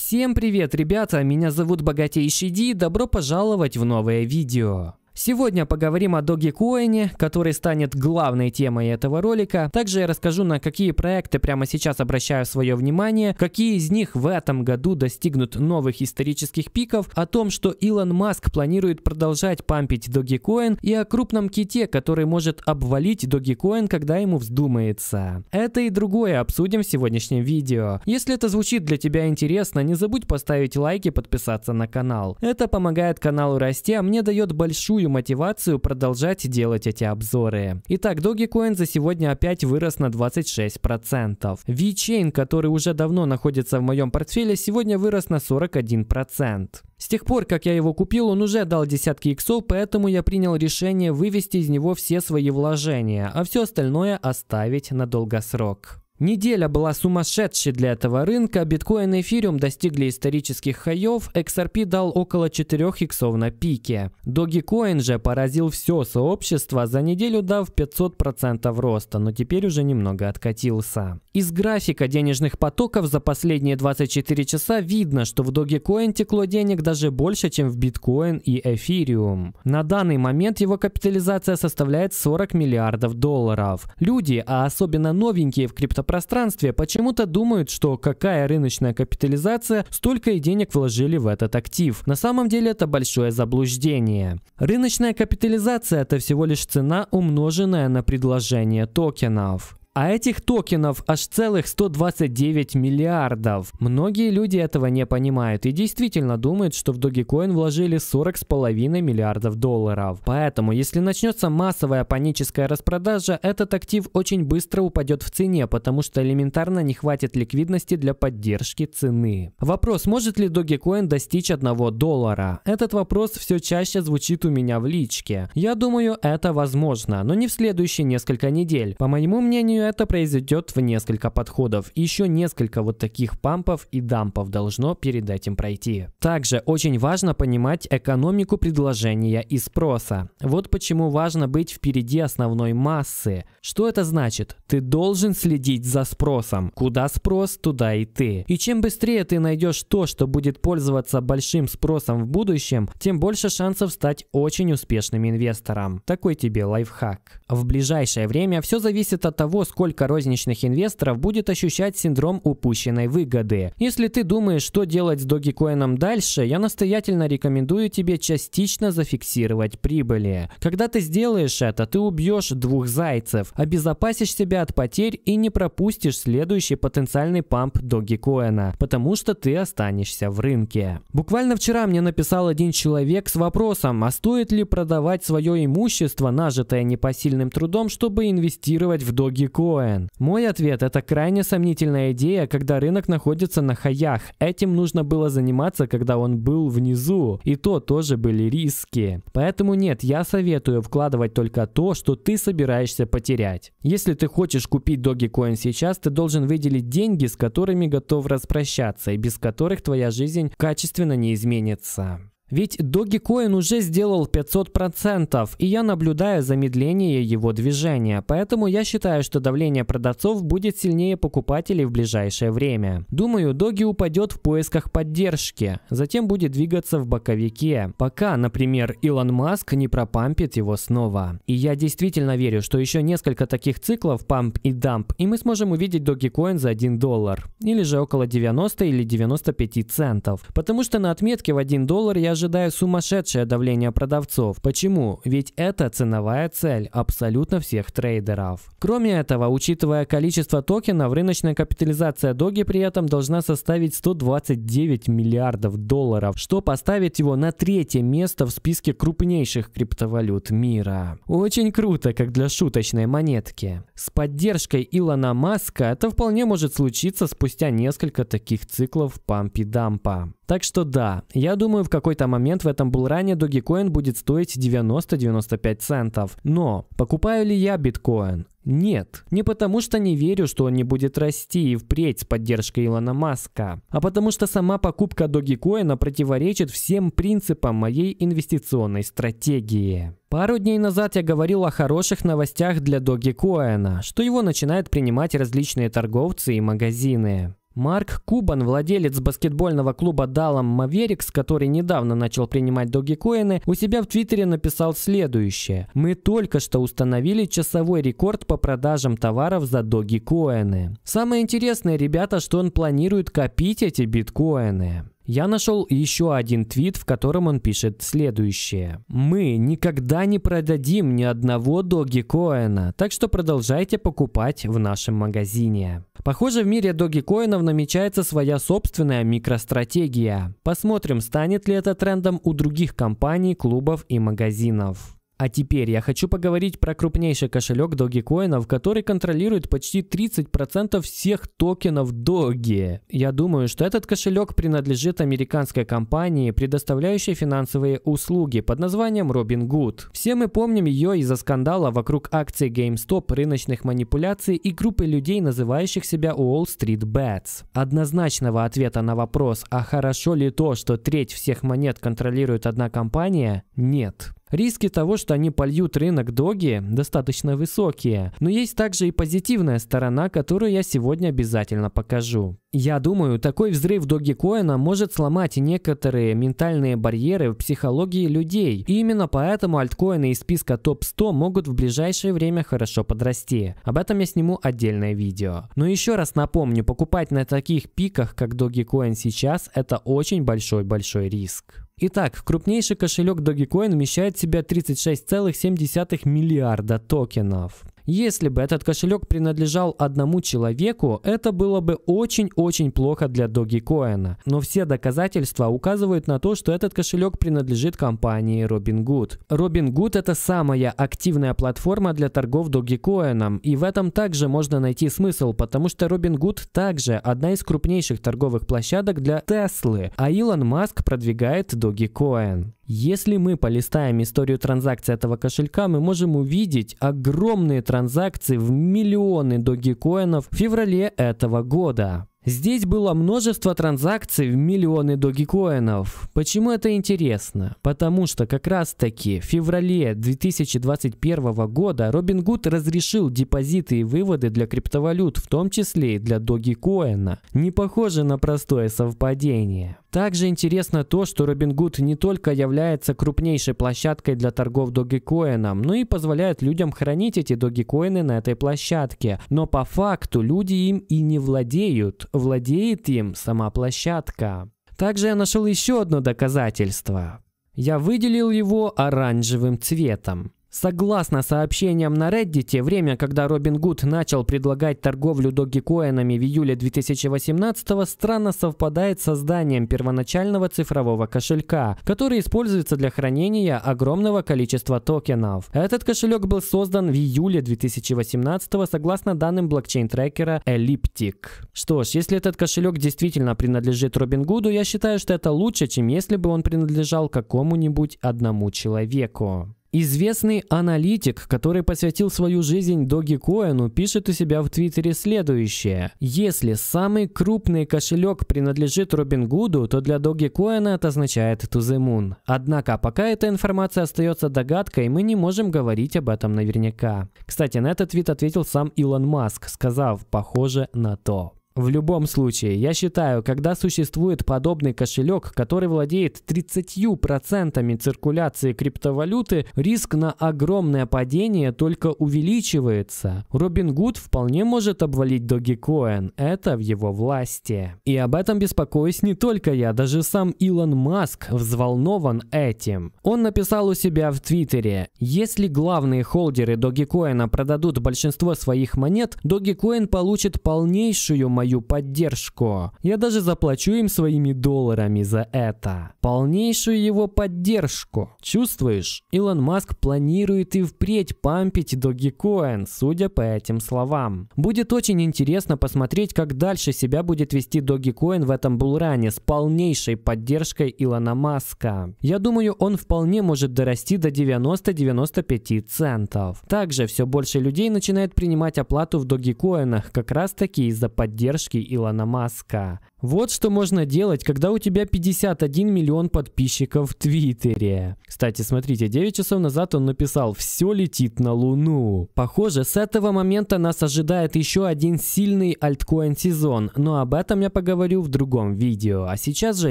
Всем привет, ребята! Меня зовут Богатейший Ди, добро пожаловать в новое видео. Сегодня поговорим о Доги Коине, который станет главной темой этого ролика. Также я расскажу, на какие проекты прямо сейчас обращаю свое внимание, какие из них в этом году достигнут новых исторических пиков, о том, что Илон Маск планирует продолжать пампить Dogecoin и о крупном ките, который может обвалить Dogecoin, когда ему вздумается. Это и другое обсудим в сегодняшнем видео. Если это звучит для тебя интересно, не забудь поставить лайк и подписаться на канал. Это помогает каналу расти, а мне дает большую большую мотивацию продолжать делать эти обзоры. Итак, Dogecoin за сегодня опять вырос на 26%. VeChain, который уже давно находится в моем портфеле, сегодня вырос на 41%. С тех пор, как я его купил, он уже дал десятки иксов, поэтому я принял решение вывести из него все свои вложения, а все остальное оставить на долгосрок. Неделя была сумасшедшей для этого рынка, биткоин и эфириум достигли исторических хаев, XRP дал около 4 иксов на пике. Dogecoin же поразил все сообщество, за неделю дав 500% роста, но теперь уже немного откатился. Из графика денежных потоков за последние 24 часа видно, что в Dogecoin текло денег даже больше, чем в биткоин и эфириум. На данный момент его капитализация составляет 40 миллиардов долларов. Люди, а особенно новенькие в крипто пространстве почему-то думают, что какая рыночная капитализация, столько и денег вложили в этот актив. На самом деле это большое заблуждение. Рыночная капитализация – это всего лишь цена, умноженная на предложение токенов. А этих токенов аж целых 129 миллиардов. Многие люди этого не понимают и действительно думают, что в Dogecoin вложили 40,5 миллиардов долларов. Поэтому, если начнется массовая паническая распродажа, этот актив очень быстро упадет в цене, потому что элементарно не хватит ликвидности для поддержки цены. Вопрос, может ли Dogecoin достичь 1 доллара? Этот вопрос все чаще звучит у меня в личке. Я думаю, это возможно, но не в следующие несколько недель. По моему мнению, это произойдет в несколько подходов. Еще несколько вот таких пампов и дампов должно перед этим пройти. Также очень важно понимать экономику предложения и спроса. Вот почему важно быть впереди основной массы. Что это значит? Ты должен следить за спросом. Куда спрос, туда и ты. И чем быстрее ты найдешь то, что будет пользоваться большим спросом в будущем, тем больше шансов стать очень успешным инвестором. Такой тебе лайфхак. В ближайшее время все зависит от того, сколько розничных инвесторов будет ощущать синдром упущенной выгоды. Если ты думаешь, что делать с Dogecoin дальше, я настоятельно рекомендую тебе частично зафиксировать прибыли. Когда ты сделаешь это, ты убьешь двух зайцев, обезопасишь себя от потерь и не пропустишь следующий потенциальный памп Dogecoin, потому что ты останешься в рынке. Буквально вчера мне написал один человек с вопросом, а стоит ли продавать свое имущество, нажитое непосильным трудом, чтобы инвестировать в Dogecoin? биткоин? Мой ответ – это крайне сомнительная идея, когда рынок находится на хаях. Этим нужно было заниматься, когда он был внизу. И то тоже были риски. Поэтому нет, я советую вкладывать только то, что ты собираешься потерять. Если ты хочешь купить Dogecoin сейчас, ты должен выделить деньги, с которыми готов распрощаться и без которых твоя жизнь качественно не изменится. Ведь Dogecoin уже сделал 500%, и я наблюдаю замедление его движения, поэтому я считаю, что давление продавцов будет сильнее покупателей в ближайшее время. Думаю, Доги упадет в поисках поддержки, затем будет двигаться в боковике, пока, например, Илон Маск не пропампит его снова. И я действительно верю, что еще несколько таких циклов памп и дамп, и мы сможем увидеть Dogecoin за 1 доллар, или же около 90 или 95 центов. Потому что на отметке в 1 доллар я ожидаю сумасшедшее давление продавцов. Почему? Ведь это ценовая цель абсолютно всех трейдеров. Кроме этого, учитывая количество токенов, рыночная капитализация Доги при этом должна составить 129 миллиардов долларов, что поставит его на третье место в списке крупнейших криптовалют мира. Очень круто, как для шуточной монетки. С поддержкой Илона Маска это вполне может случиться спустя несколько таких циклов пампи-дампа. Так что да, я думаю в какой-то момент в этом был ранее, Dogecoin будет стоить 90-95 центов. Но покупаю ли я биткоин? Нет, не потому что не верю, что он не будет расти и впредь с поддержкой Илона Маска, а потому что сама покупка Dogecoin противоречит всем принципам моей инвестиционной стратегии. Пару дней назад я говорил о хороших новостях для Dogecoin, что его начинают принимать различные торговцы и магазины. Марк Кубан, владелец баскетбольного клуба Даллам Маверикс, который недавно начал принимать догикоины, у себя в Твиттере написал следующее. «Мы только что установили часовой рекорд по продажам товаров за догикоины. Самое интересное, ребята, что он планирует копить эти биткоины». Я нашел еще один твит, в котором он пишет следующее. «Мы никогда не продадим ни одного Доги Коэна, так что продолжайте покупать в нашем магазине». Похоже, в мире Доги Коинов намечается своя собственная микростратегия. Посмотрим, станет ли это трендом у других компаний, клубов и магазинов. А теперь я хочу поговорить про крупнейший кошелек Dogecoin, который контролирует почти 30% всех токенов Doge. Я думаю, что этот кошелек принадлежит американской компании, предоставляющей финансовые услуги под названием Robinhood. Все мы помним ее из-за скандала вокруг акций GameStop, рыночных манипуляций и группы людей, называющих себя Wall Street Bets. Однозначного ответа на вопрос, а хорошо ли то, что треть всех монет контролирует одна компания, нет. Риски того, что они польют рынок доги, достаточно высокие, но есть также и позитивная сторона, которую я сегодня обязательно покажу. Я думаю, такой взрыв Коина может сломать некоторые ментальные барьеры в психологии людей, и именно поэтому альткоины из списка топ-100 могут в ближайшее время хорошо подрасти. Об этом я сниму отдельное видео. Но еще раз напомню, покупать на таких пиках, как Коин сейчас, это очень большой-большой риск. Итак, крупнейший кошелек Dogecoin вмещает в себя 36,7 миллиарда токенов. Если бы этот кошелек принадлежал одному человеку, это было бы очень-очень плохо для Dogecoin. Но все доказательства указывают на то, что этот кошелек принадлежит компании Robinhood. Robinhood это самая активная платформа для торгов Dogecoin, и в этом также можно найти смысл, потому что Robinhood также одна из крупнейших торговых площадок для Tesla, а Илон Маск продвигает Dogecoin. Если мы полистаем историю транзакций этого кошелька, мы можем увидеть огромные транзакции в миллионы догикоинов в феврале этого года. Здесь было множество транзакций в миллионы догикоинов. Почему это интересно? Потому что как раз таки в феврале 2021 года Robinhood разрешил депозиты и выводы для криптовалют, в том числе и для догикоина. Не похоже на простое совпадение. Также интересно то, что Robinhood не только является крупнейшей площадкой для торгов догикоином, но и позволяет людям хранить эти догикоины на этой площадке. Но по факту люди им и не владеют, владеет им сама площадка. Также я нашел еще одно доказательство. Я выделил его оранжевым цветом. Согласно сообщениям на Reddit, время, когда Робин Гуд начал предлагать торговлю догикоинами в июле 2018 странно совпадает с созданием первоначального цифрового кошелька, который используется для хранения огромного количества токенов. Этот кошелек был создан в июле 2018 согласно данным блокчейн-трекера Elliptic. Что ж, если этот кошелек действительно принадлежит Робин Гуду, я считаю, что это лучше, чем если бы он принадлежал какому-нибудь одному человеку. Известный аналитик, который посвятил свою жизнь Доги Коэну, пишет у себя в Твиттере следующее. Если самый крупный кошелек принадлежит Робин Гуду, то для Доги Коэна это означает To the Moon. Однако, пока эта информация остается догадкой, мы не можем говорить об этом наверняка. Кстати, на этот твит ответил сам Илон Маск, сказав «похоже на то». В любом случае, я считаю, когда существует подобный кошелек, который владеет 30% циркуляции криптовалюты, риск на огромное падение только увеличивается. Робин Гуд вполне может обвалить Dogecoin, это в его власти. И об этом беспокоюсь не только я, даже сам Илон Маск взволнован этим. Он написал у себя в Твиттере, если главные холдеры Dogecoin продадут большинство своих монет, Dogecoin получит полнейшую мою мою поддержку. Я даже заплачу им своими долларами за это. Полнейшую его поддержку. Чувствуешь? Илон Маск планирует и впредь пампить Dogecoin, судя по этим словам. Будет очень интересно посмотреть, как дальше себя будет вести Dogecoin в этом булране с полнейшей поддержкой Илона Маска. Я думаю, он вполне может дорасти до 90-95 центов. Также все больше людей начинает принимать оплату в Dogecoin, как раз таки из-за поддержки поддержки Илона Маска вот что можно делать, когда у тебя 51 миллион подписчиков в Твиттере. Кстати, смотрите, 9 часов назад он написал «Все летит на Луну». Похоже, с этого момента нас ожидает еще один сильный альткоин сезон, но об этом я поговорю в другом видео. А сейчас же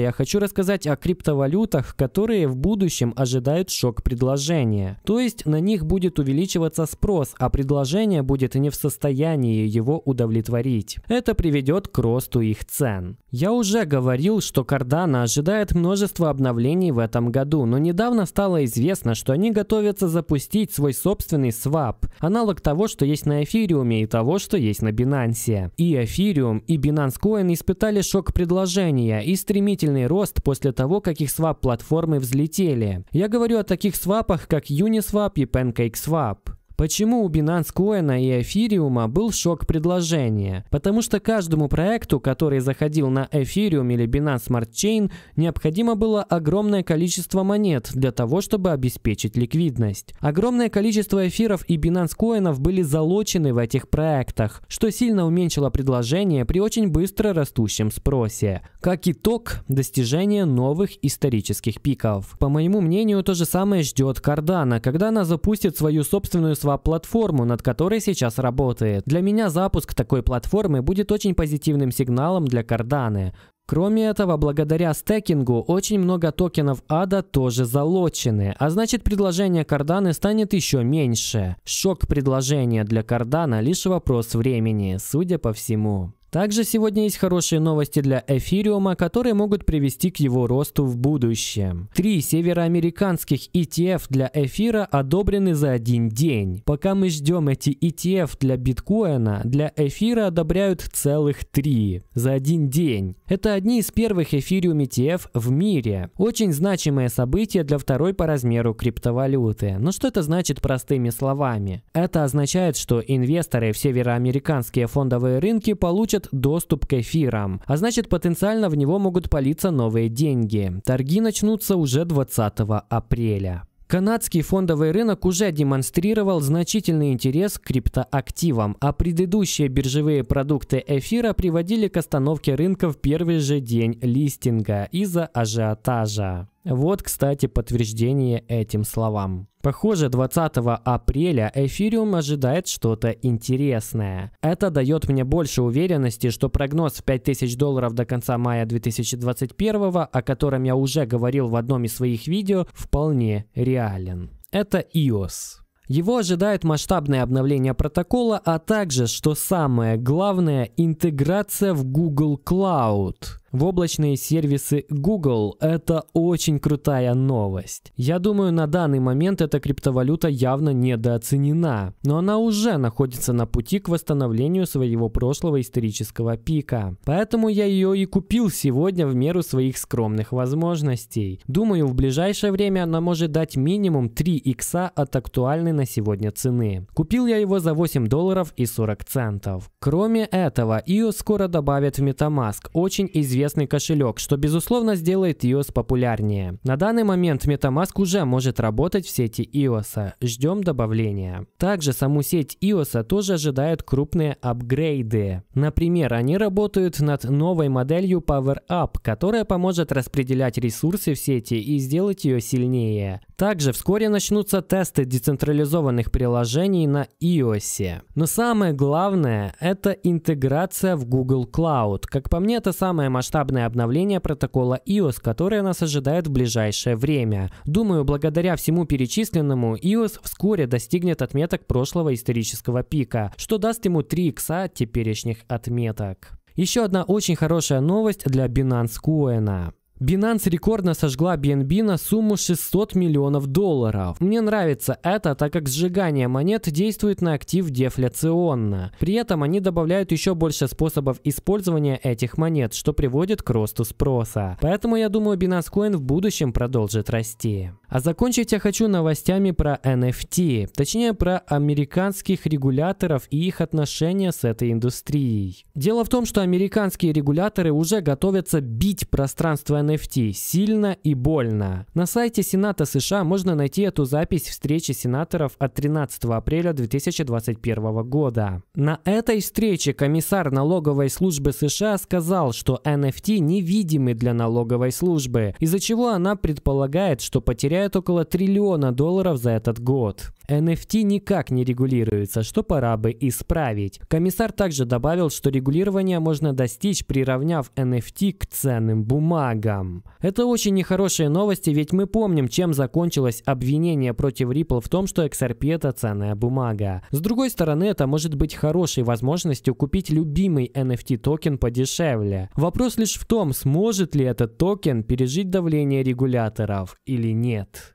я хочу рассказать о криптовалютах, которые в будущем ожидают шок предложения. То есть на них будет увеличиваться спрос, а предложение будет не в состоянии его удовлетворить. Это приведет к росту их цен. Я уже говорил, что Cardano ожидает множество обновлений в этом году, но недавно стало известно, что они готовятся запустить свой собственный свап, аналог того, что есть на эфириуме и того, что есть на Binance. И эфириум, и Binance Coin испытали шок предложения и стремительный рост после того, как их свап-платформы взлетели. Я говорю о таких свапах, как Uniswap и PancakeSwap. Почему у Binance Coin и Эфириума был шок предложения? Потому что каждому проекту, который заходил на Эфириум или Binance Smart Chain, необходимо было огромное количество монет для того, чтобы обеспечить ликвидность. Огромное количество эфиров и Binance Coin были залочены в этих проектах, что сильно уменьшило предложение при очень быстро растущем спросе. Как итог, достижение новых исторических пиков. По моему мнению, то же самое ждет Cardano, когда она запустит свою собственную производства платформу, над которой сейчас работает. Для меня запуск такой платформы будет очень позитивным сигналом для Cardano. Кроме этого, благодаря стекингу очень много токенов ADA тоже залочены, а значит предложение карданы станет еще меньше. Шок предложения для кардана лишь вопрос времени, судя по всему. Также сегодня есть хорошие новости для эфириума, которые могут привести к его росту в будущем. Три североамериканских ETF для эфира одобрены за один день. Пока мы ждем эти ETF для биткоина, для эфира одобряют целых три за один день. Это одни из первых эфириум ETF в мире. Очень значимое событие для второй по размеру криптовалюты. Но что это значит простыми словами? Это означает, что инвесторы в североамериканские фондовые рынки получат получат доступ к эфирам, а значит потенциально в него могут политься новые деньги. Торги начнутся уже 20 апреля. Канадский фондовый рынок уже демонстрировал значительный интерес к криптоактивам, а предыдущие биржевые продукты эфира приводили к остановке рынка в первый же день листинга из-за ажиотажа. Вот, кстати, подтверждение этим словам. Похоже, 20 апреля Эфириум ожидает что-то интересное. Это дает мне больше уверенности, что прогноз в 5000 долларов до конца мая 2021, о котором я уже говорил в одном из своих видео, вполне реален. Это iOS. Его ожидают масштабные обновления протокола, а также, что самое главное, интеграция в Google Cloud – в облачные сервисы Google. Это очень крутая новость. Я думаю, на данный момент эта криптовалюта явно недооценена, но она уже находится на пути к восстановлению своего прошлого исторического пика. Поэтому я ее и купил сегодня в меру своих скромных возможностей. Думаю, в ближайшее время она может дать минимум 3 икса от актуальной на сегодня цены. Купил я его за 8 долларов и 40 центов. Кроме этого, ее скоро добавят в MetaMask очень известный известный кошелек, что безусловно сделает iOS популярнее. На данный момент MetaMask уже может работать в сети iOS. Ждем добавления. Также саму сеть iOS тоже ожидают крупные апгрейды. Например, они работают над новой моделью Power Up, которая поможет распределять ресурсы в сети и сделать ее сильнее. Также вскоре начнутся тесты децентрализованных приложений на iOS. Но самое главное – это интеграция в Google Cloud. Как по мне, это самая масштабная масштабное обновление протокола iOS, которое нас ожидает в ближайшее время. Думаю, благодаря всему перечисленному, iOS вскоре достигнет отметок прошлого исторического пика, что даст ему 3 икса от теперешних отметок. Еще одна очень хорошая новость для Binance Coin. Binance рекордно сожгла BNB на сумму 600 миллионов долларов. Мне нравится это, так как сжигание монет действует на актив дефляционно. При этом они добавляют еще больше способов использования этих монет, что приводит к росту спроса. Поэтому я думаю, Binance Coin в будущем продолжит расти. А закончить я хочу новостями про NFT, точнее про американских регуляторов и их отношения с этой индустрией. Дело в том, что американские регуляторы уже готовятся бить пространство NFT NFT сильно и больно. На сайте Сената США можно найти эту запись встречи сенаторов от 13 апреля 2021 года. На этой встрече комиссар налоговой службы США сказал, что NFT невидимы для налоговой службы, из-за чего она предполагает, что потеряет около триллиона долларов за этот год. NFT никак не регулируется, что пора бы исправить. Комиссар также добавил, что регулирование можно достичь, приравняв NFT к ценным бумагам рукам. Это очень нехорошие новости, ведь мы помним, чем закончилось обвинение против Ripple в том, что XRP это ценная бумага. С другой стороны, это может быть хорошей возможностью купить любимый NFT токен подешевле. Вопрос лишь в том, сможет ли этот токен пережить давление регуляторов или нет.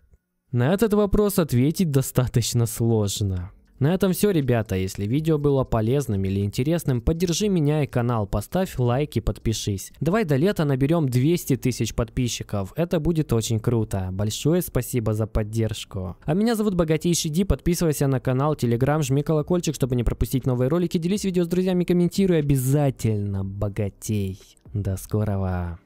На этот вопрос ответить достаточно сложно. На этом все, ребята. Если видео было полезным или интересным, поддержи меня и канал, поставь лайк и подпишись. Давай до лета наберем 200 тысяч подписчиков. Это будет очень круто. Большое спасибо за поддержку. А меня зовут Богатейший Ди. Подписывайся на канал, телеграм, жми колокольчик, чтобы не пропустить новые ролики. Делись видео с друзьями, комментируй обязательно, богатей. До скорого.